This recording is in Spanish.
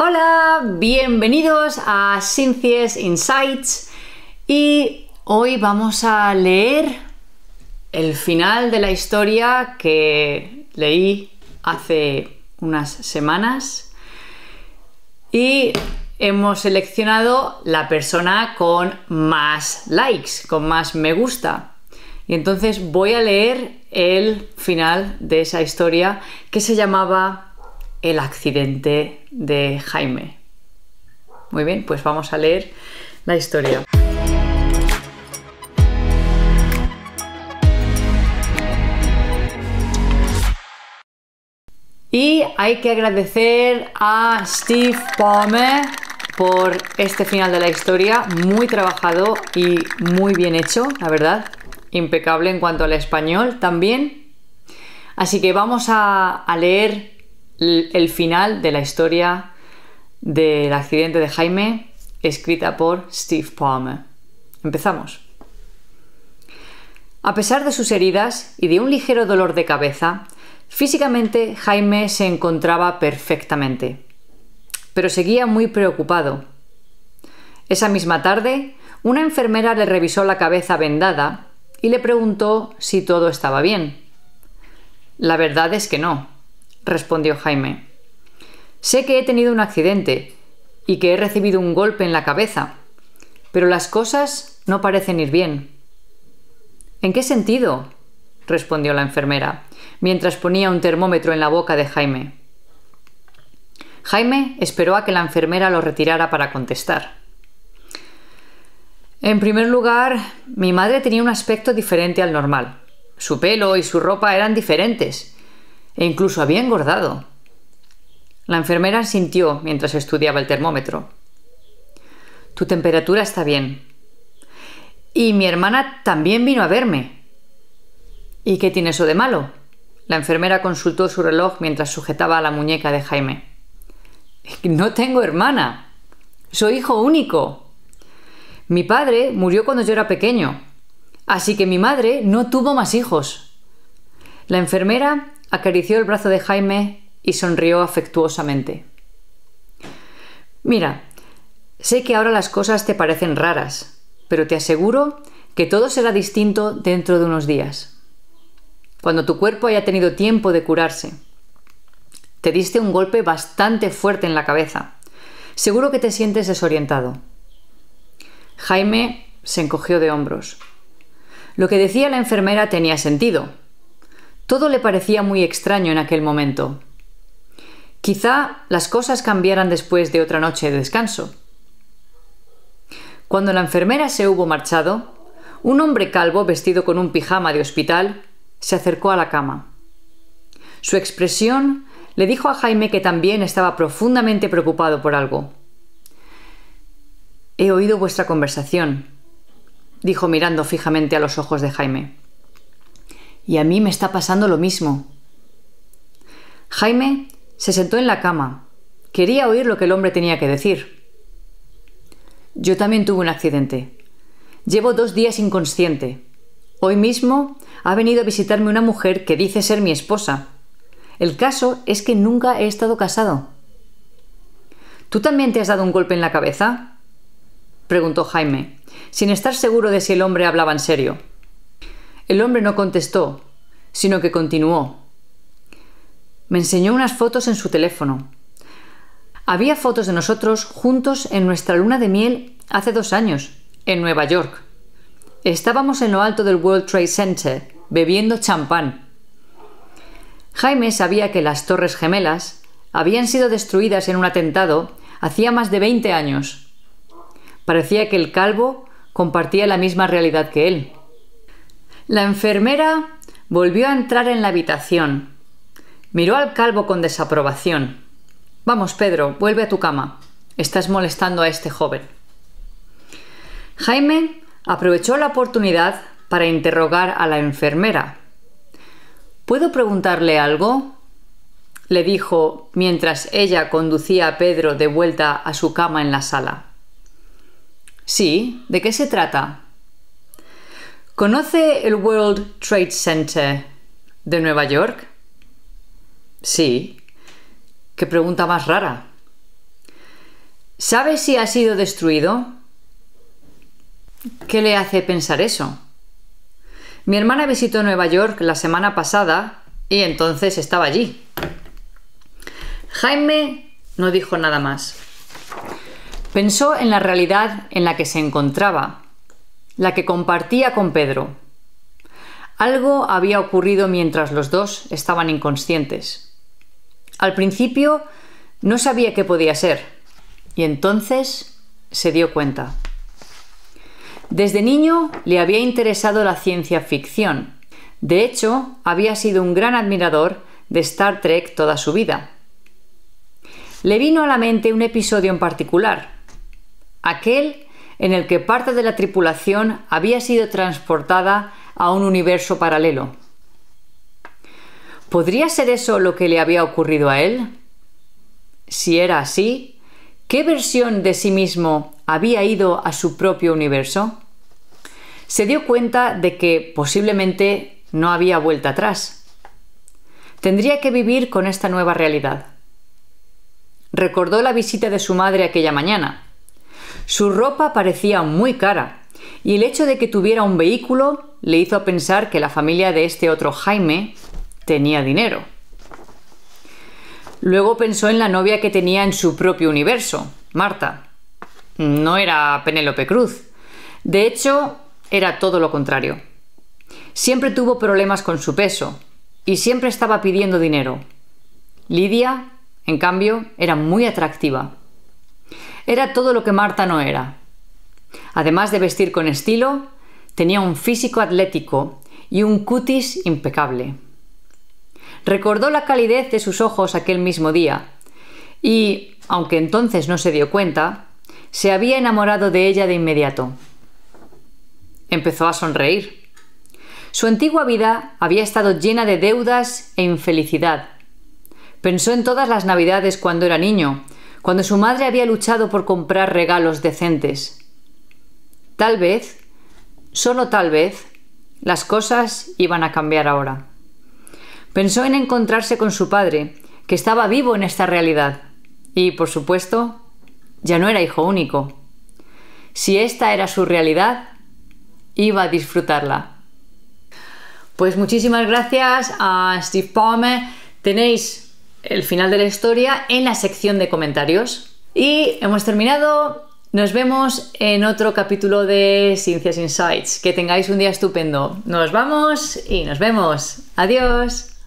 Hola, bienvenidos a Cynthia's Insights y hoy vamos a leer el final de la historia que leí hace unas semanas y hemos seleccionado la persona con más likes, con más me gusta. Y entonces voy a leer el final de esa historia que se llamaba el accidente de Jaime. Muy bien, pues vamos a leer la historia. Y hay que agradecer a Steve Palmer por este final de la historia, muy trabajado y muy bien hecho, la verdad, impecable en cuanto al español también. Así que vamos a, leer el final de la historia del accidente de Jaime, escrita por Steve Palmer. Empezamos. A pesar de sus heridas y de un ligero dolor de cabeza, físicamente Jaime se encontraba perfectamente, pero seguía muy preocupado. Esa misma tarde, una enfermera le revisó la cabeza vendada y le preguntó si todo estaba bien. La verdad es que no respondió Jaime. Sé que he tenido un accidente y que he recibido un golpe en la cabeza, pero las cosas no parecen ir bien. ¿En qué sentido? respondió la enfermera, mientras ponía un termómetro en la boca de Jaime. Jaime esperó a que la enfermera lo retirara para contestar. En primer lugar, mi madre tenía un aspecto diferente al normal. Su pelo y su ropa eran diferentes, e incluso había engordado. La enfermera sintió mientras estudiaba el termómetro. Tu temperatura está bien. Y mi hermana también vino a verme. ¿Y qué tiene eso de malo? La enfermera consultó su reloj mientras sujetaba a la muñeca de Jaime. No tengo hermana. Soy hijo único. Mi padre murió cuando yo era pequeño, así que mi madre no tuvo más hijos. La enfermera Acarició el brazo de Jaime y sonrió afectuosamente. Mira, sé que ahora las cosas te parecen raras, pero te aseguro que todo será distinto dentro de unos días. Cuando tu cuerpo haya tenido tiempo de curarse. Te diste un golpe bastante fuerte en la cabeza. Seguro que te sientes desorientado. Jaime se encogió de hombros. Lo que decía la enfermera tenía sentido. Todo le parecía muy extraño en aquel momento. Quizá las cosas cambiaran después de otra noche de descanso. Cuando la enfermera se hubo marchado, un hombre calvo vestido con un pijama de hospital se acercó a la cama. Su expresión le dijo a Jaime que también estaba profundamente preocupado por algo. He oído vuestra conversación, dijo mirando fijamente a los ojos de Jaime. Y a mí me está pasando lo mismo. Jaime se sentó en la cama. Quería oír lo que el hombre tenía que decir. Yo también tuve un accidente. Llevo dos días inconsciente. Hoy mismo ha venido a visitarme una mujer que dice ser mi esposa. El caso es que nunca he estado casado. ¿Tú también te has dado un golpe en la cabeza? preguntó Jaime, sin estar seguro de si el hombre hablaba en serio. El hombre no contestó, sino que continuó. Me enseñó unas fotos en su teléfono. Había fotos de nosotros juntos en nuestra luna de miel hace dos años, en Nueva York. Estábamos en lo alto del World Trade Center, bebiendo champán. Jaime sabía que las Torres Gemelas habían sido destruidas en un atentado hacía más de 20 años. Parecía que el calvo compartía la misma realidad que él. La enfermera volvió a entrar en la habitación. Miró al calvo con desaprobación. Vamos, Pedro, vuelve a tu cama. Estás molestando a este joven. Jaime aprovechó la oportunidad para interrogar a la enfermera. ¿Puedo preguntarle algo? le dijo mientras ella conducía a Pedro de vuelta a su cama en la sala. Sí, ¿de qué se trata? ¿Conoce el World Trade Center de Nueva York? Sí. Qué pregunta más rara. ¿Sabe si ha sido destruido? ¿Qué le hace pensar eso? Mi hermana visitó Nueva York la semana pasada y entonces estaba allí. Jaime no dijo nada más. Pensó en la realidad en la que se encontraba la que compartía con Pedro. Algo había ocurrido mientras los dos estaban inconscientes. Al principio no sabía qué podía ser, y entonces se dio cuenta. Desde niño le había interesado la ciencia ficción. De hecho, había sido un gran admirador de Star Trek toda su vida. Le vino a la mente un episodio en particular, aquel en el que parte de la tripulación había sido transportada a un universo paralelo. ¿Podría ser eso lo que le había ocurrido a él? Si era así, ¿qué versión de sí mismo había ido a su propio universo? Se dio cuenta de que posiblemente no había vuelta atrás. Tendría que vivir con esta nueva realidad. Recordó la visita de su madre aquella mañana. Su ropa parecía muy cara, y el hecho de que tuviera un vehículo le hizo pensar que la familia de este otro Jaime tenía dinero. Luego pensó en la novia que tenía en su propio universo, Marta. No era Penélope Cruz. De hecho, era todo lo contrario. Siempre tuvo problemas con su peso y siempre estaba pidiendo dinero. Lidia, en cambio, era muy atractiva era todo lo que Marta no era. Además de vestir con estilo, tenía un físico atlético y un cutis impecable. Recordó la calidez de sus ojos aquel mismo día y, aunque entonces no se dio cuenta, se había enamorado de ella de inmediato. Empezó a sonreír. Su antigua vida había estado llena de deudas e infelicidad. Pensó en todas las navidades cuando era niño cuando su madre había luchado por comprar regalos decentes. Tal vez, solo tal vez, las cosas iban a cambiar ahora. Pensó en encontrarse con su padre, que estaba vivo en esta realidad, y, por supuesto, ya no era hijo único. Si esta era su realidad, iba a disfrutarla. Pues muchísimas gracias a Steve Palmer. Tenéis el final de la historia en la sección de comentarios. Y hemos terminado. Nos vemos en otro capítulo de Ciencias Insights. Que tengáis un día estupendo. Nos vamos y nos vemos. Adiós.